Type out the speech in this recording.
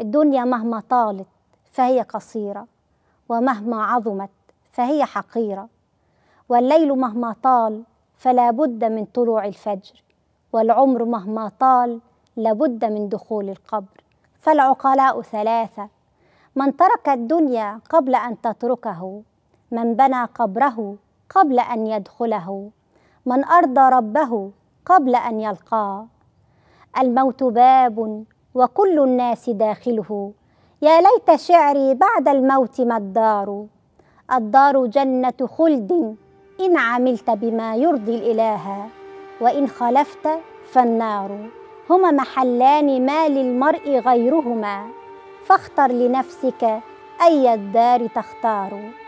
الدنيا مهما طالت فهي قصيرة ومهما عظمت فهي حقيرة والليل مهما طال فلا بد من طلوع الفجر والعمر مهما طال لابد من دخول القبر فالعقلاء ثلاثة من ترك الدنيا قبل أن تتركه من بنى قبره قبل أن يدخله من أرضى ربه قبل أن يلقاه الموت باب وكل الناس داخله يا ليت شعري بعد الموت ما الدار الدار جنة خلد إن عملت بما يرضي الإله وإن خلفت فالنار هما محلان ما للمرء غيرهما فاختر لنفسك أي الدار تختار